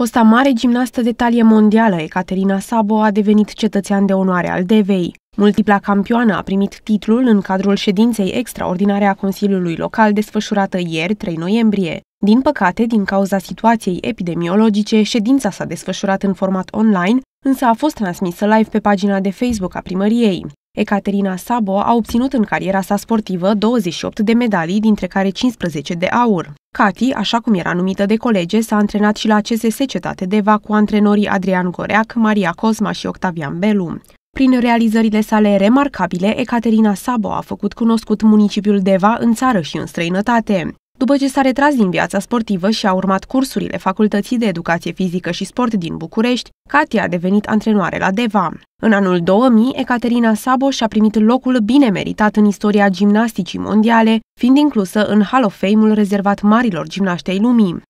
Fosta mare gimnastă de talie mondială, Ecaterina Sabo, a devenit cetățean de onoare al DVI. Multipla campioană a primit titlul în cadrul ședinței extraordinare a Consiliului Local desfășurată ieri, 3 noiembrie. Din păcate, din cauza situației epidemiologice, ședința s-a desfășurat în format online, însă a fost transmisă live pe pagina de Facebook a primăriei. Ecaterina Sabo a obținut în cariera sa sportivă 28 de medalii, dintre care 15 de aur. Cati, așa cum era numită de colege, s-a antrenat și la CSS Cetate Deva cu antrenorii Adrian Goreac, Maria Cosma și Octavian Belu. Prin realizările sale remarcabile, Ecaterina Sabo a făcut cunoscut municipiul Deva în țară și în străinătate. După ce s-a retras din viața sportivă și a urmat cursurile Facultății de Educație Fizică și Sport din București, Katia a devenit antrenoare la DEVA. În anul 2000, Ecaterina Sabo și-a primit locul bine meritat în istoria gimnasticii mondiale, fiind inclusă în Hall of Fame-ul rezervat marilor gimnaștei lumii.